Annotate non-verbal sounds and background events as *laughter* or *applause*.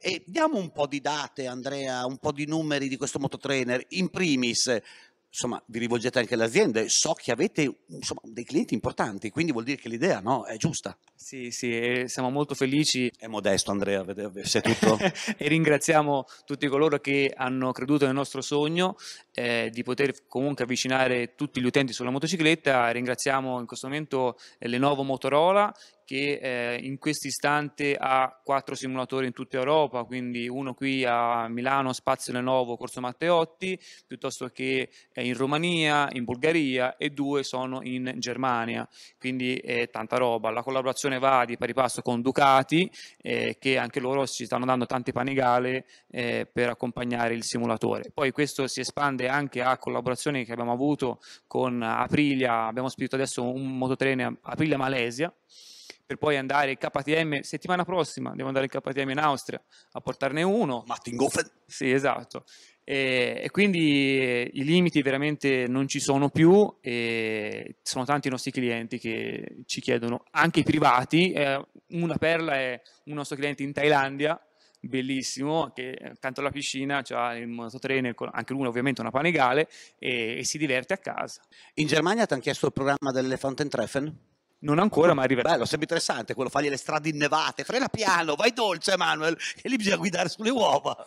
E diamo un po' di date, Andrea, un po' di numeri di questo mototrainer. In primis, insomma, vi rivolgete anche alle aziende, so che avete insomma, dei clienti importanti, quindi vuol dire che l'idea no, è giusta. Sì, sì, siamo molto felici. È modesto Andrea, se è tutto. *laughs* e ringraziamo tutti coloro che hanno creduto nel nostro sogno eh, di poter comunque avvicinare tutti gli utenti sulla motocicletta. Ringraziamo in questo momento eh, Lenovo Motorola che eh, in questo istante ha quattro simulatori in tutta Europa, quindi uno qui a Milano, Spazio Lenovo, Corso Matteotti, piuttosto che eh, in Romania, in Bulgaria e due sono in Germania, quindi eh, tanta roba. La collaborazione va di pari passo con Ducati, eh, che anche loro ci stanno dando tante panigale eh, per accompagnare il simulatore. Poi questo si espande anche a collaborazioni che abbiamo avuto con Aprilia, abbiamo spedito adesso un mototreno Aprilia Malesia, per poi andare in KTM settimana prossima, devo andare in KTM in Austria a portarne uno. Martingofen. Sì, esatto. E, e quindi eh, i limiti veramente non ci sono più e sono tanti i nostri clienti che ci chiedono, anche i privati, eh, una perla è un nostro cliente in Thailandia, bellissimo, che accanto alla piscina c'ha il mototreno, anche lui ovviamente una panegale e, e si diverte a casa. In Germania ti hanno chiesto il programma delle Fountain Treffen? Non ancora, ma arriverà. Bello, sembra interessante quello, fargli le strade innevate, frena piano, vai dolce Manuel, *laughs* e lì bisogna guidare sulle uova.